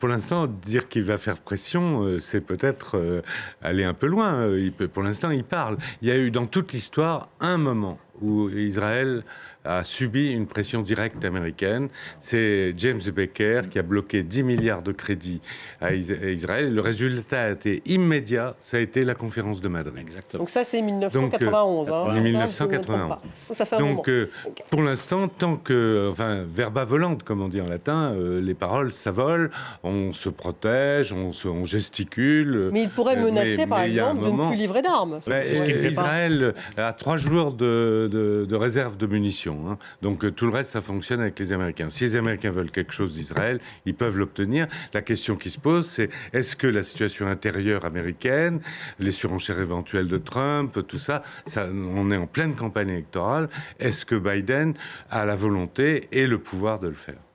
Pour l'instant, dire qu'il va faire pression, euh, c'est peut-être euh, aller un peu loin. Euh, pour l'instant, il parle. Il y a eu dans toute l'histoire un moment où Israël a subi une pression directe américaine. C'est James Baker qui a bloqué 10 milliards de crédits à Israël. Le résultat a été immédiat, ça a été la conférence de Madrid. Exactement. Donc ça, c'est 1991. Donc, 1991. Euh, hein. Donc, euh, pour l'instant, tant que, enfin, verba volante, comme on dit en latin, euh, les paroles, ça vole, on se protège, on, gesticule. Mais il pourrait menacer, par exemple, de ne plus livrer d'armes. Israël, à trois jours de, de, réserve de munitions. Hein. Donc euh, tout le reste, ça fonctionne avec les Américains. Si les Américains veulent quelque chose d'Israël, ils peuvent l'obtenir. La question qui se pose, c'est est-ce que la situation intérieure américaine, les surenchères éventuelles de Trump, tout ça on est en pleine campagne électorale. Est-ce que Biden a la volonté et le pouvoir de le faire